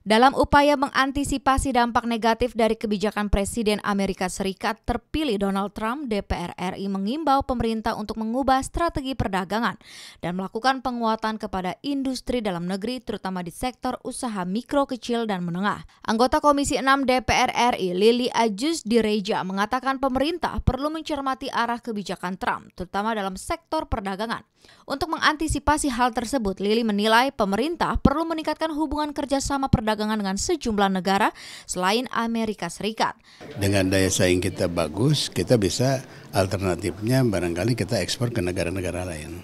Dalam upaya mengantisipasi dampak negatif dari kebijakan Presiden Amerika Serikat terpilih Donald Trump, DPR RI mengimbau pemerintah untuk mengubah strategi perdagangan dan melakukan penguatan kepada industri dalam negeri terutama di sektor usaha mikro, kecil, dan menengah. Anggota Komisi 6 DPR RI Lili Ajus Direja mengatakan pemerintah perlu mencermati arah kebijakan Trump, terutama dalam sektor perdagangan. Untuk mengantisipasi hal tersebut, Lili menilai pemerintah perlu meningkatkan hubungan kerjasama perdagangan perdagangan dengan sejumlah negara selain Amerika Serikat. Dengan daya saing kita bagus, kita bisa alternatifnya barangkali kita ekspor ke negara-negara lain.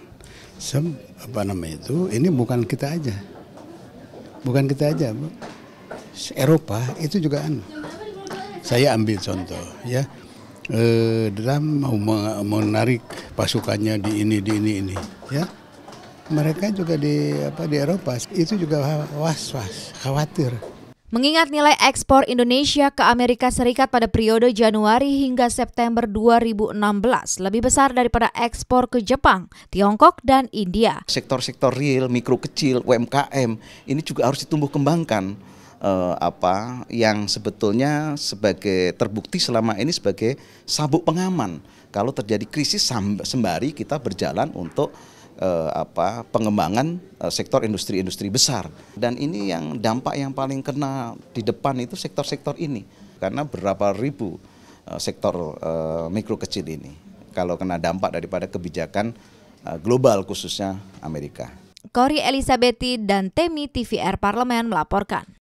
Sem, apa namanya itu? Ini bukan kita aja, bukan kita aja. Eropa itu juga anu. Saya ambil contoh ya eh, dalam mau menarik pasukannya di ini di ini ini ya mereka juga di apa di Eropa itu juga was-was, khawatir. Mengingat nilai ekspor Indonesia ke Amerika Serikat pada periode Januari hingga September 2016 lebih besar daripada ekspor ke Jepang, Tiongkok, dan India. Sektor-sektor real, mikro kecil, UMKM ini juga harus ditumbuh kembangkan eh, apa yang sebetulnya sebagai terbukti selama ini sebagai sabuk pengaman kalau terjadi krisis sembari kita berjalan untuk eh, apa pengembangan eh, sektor industri-industri besar dan ini yang dampak yang paling kena di depan itu sektor-sektor ini karena berapa ribu eh, sektor eh, mikro kecil ini kalau kena dampak daripada kebijakan eh, global khususnya Amerika. Kori Elisabeti dan Temi TVR Parlemen melaporkan.